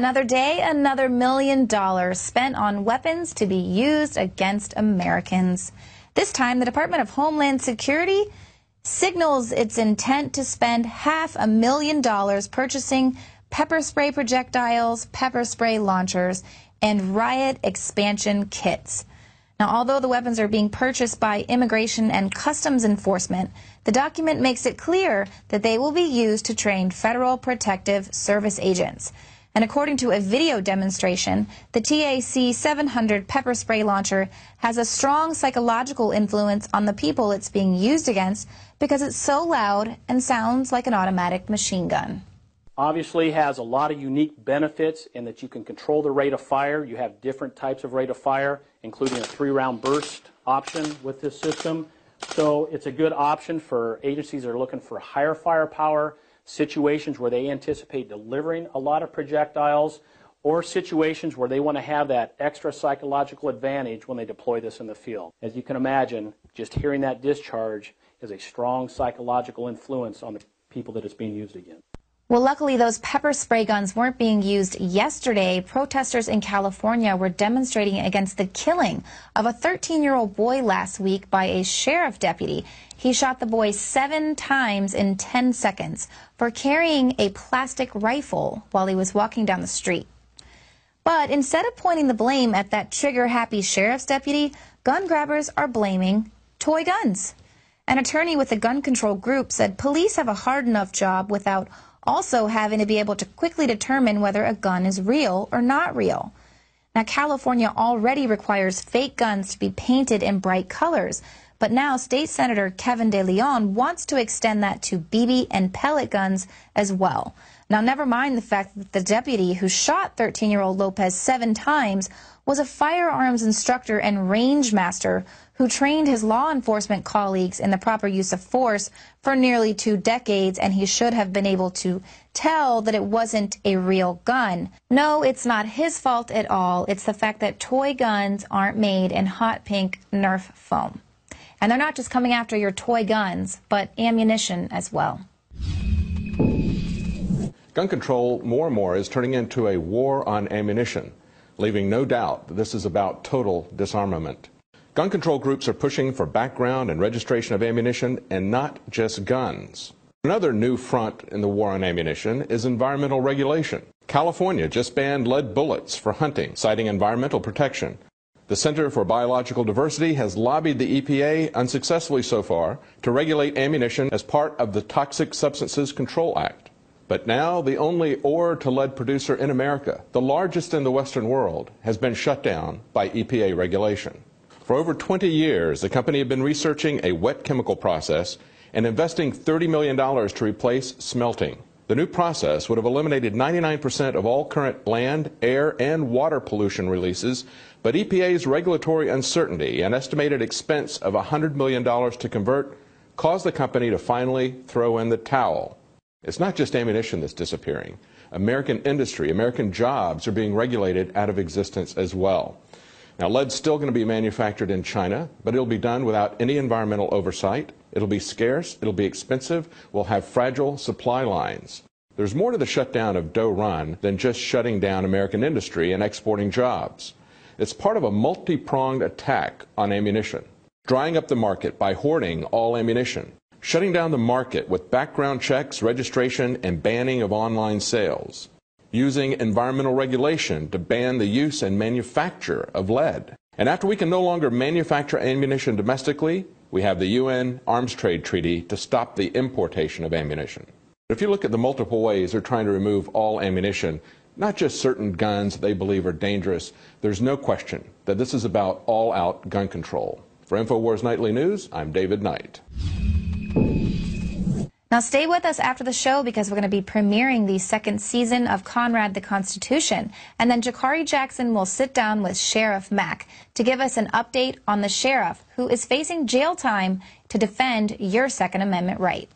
Another day, another million dollars spent on weapons to be used against Americans. This time, the Department of Homeland Security signals its intent to spend half a million dollars purchasing pepper spray projectiles, pepper spray launchers, and riot expansion kits. Now, although the weapons are being purchased by Immigration and Customs Enforcement, the document makes it clear that they will be used to train federal protective service agents. And according to a video demonstration, the TAC 700 pepper spray launcher has a strong psychological influence on the people it's being used against because it's so loud and sounds like an automatic machine gun. Obviously has a lot of unique benefits in that you can control the rate of fire. You have different types of rate of fire, including a three-round burst option with this system. So it's a good option for agencies that are looking for higher firepower, situations where they anticipate delivering a lot of projectiles, or situations where they want to have that extra psychological advantage when they deploy this in the field. As you can imagine, just hearing that discharge is a strong psychological influence on the people that it's being used against. Well, luckily, those pepper spray guns weren't being used yesterday. Protesters in California were demonstrating against the killing of a 13 year old boy last week by a sheriff deputy. He shot the boy seven times in 10 seconds for carrying a plastic rifle while he was walking down the street. But instead of pointing the blame at that trigger happy sheriff's deputy, gun grabbers are blaming toy guns. An attorney with the gun control group said police have a hard enough job without also having to be able to quickly determine whether a gun is real or not real. Now, California already requires fake guns to be painted in bright colors, but now State Senator Kevin De Leon wants to extend that to BB and pellet guns as well. Now, never mind the fact that the deputy who shot 13 year old Lopez seven times was a firearms instructor and range master who trained his law enforcement colleagues in the proper use of force for nearly two decades, and he should have been able to tell that it wasn't a real gun. No, it's not his fault at all. It's the fact that toy guns aren't made in hot pink Nerf foam. And they're not just coming after your toy guns, but ammunition as well. Gun control more and more is turning into a war on ammunition, leaving no doubt that this is about total disarmament. Gun control groups are pushing for background and registration of ammunition and not just guns. Another new front in the war on ammunition is environmental regulation. California just banned lead bullets for hunting, citing environmental protection. The Center for Biological Diversity has lobbied the EPA, unsuccessfully so far, to regulate ammunition as part of the Toxic Substances Control Act. But now the only ore to lead producer in America, the largest in the Western world, has been shut down by EPA regulation. For over 20 years, the company had been researching a wet chemical process and investing $30 million to replace smelting. The new process would have eliminated 99% of all current land, air, and water pollution releases, but EPA's regulatory uncertainty and estimated expense of $100 million to convert caused the company to finally throw in the towel. It's not just ammunition that's disappearing. American industry, American jobs are being regulated out of existence as well. Now, lead's still going to be manufactured in China, but it'll be done without any environmental oversight. It'll be scarce, it'll be expensive, we'll have fragile supply lines. There's more to the shutdown of Do Run than just shutting down American industry and exporting jobs. It's part of a multi pronged attack on ammunition, drying up the market by hoarding all ammunition, shutting down the market with background checks, registration, and banning of online sales, using environmental regulation to ban the use and manufacture of lead. And after we can no longer manufacture ammunition domestically, we have the UN Arms Trade Treaty to stop the importation of ammunition. If you look at the multiple ways they're trying to remove all ammunition, not just certain guns they believe are dangerous, there's no question that this is about all out gun control. For InfoWars Nightly News, I'm David Knight. Now stay with us after the show because we're going to be premiering the second season of Conrad the Constitution. And then Jakari Jackson will sit down with Sheriff Mack to give us an update on the sheriff who is facing jail time to defend your Second Amendment right.